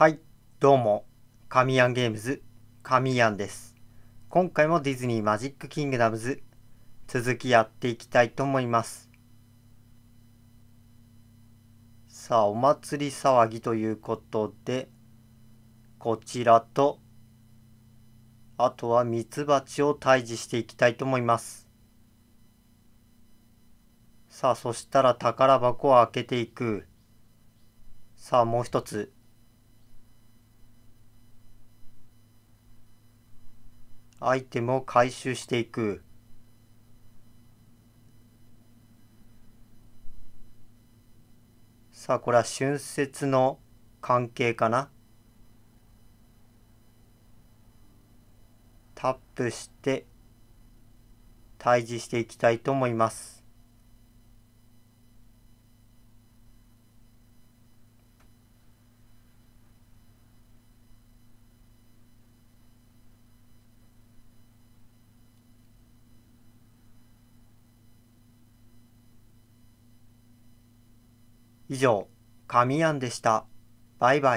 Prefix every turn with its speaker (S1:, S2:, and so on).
S1: はい、どうも、カミヤンゲームズ、カミヤンです。今回もディズニーマジックキングダムズ、続きやっていきたいと思います。さあ、お祭り騒ぎということで、こちらと、あとはミツバチを退治していきたいと思います。さあ、そしたら宝箱を開けていく。さあ、もう一つ。アイテムを回収していく。さあ、これは春節の関係かな。タップして、退治していきたいと思います。以上、神庵でした。バイバイ。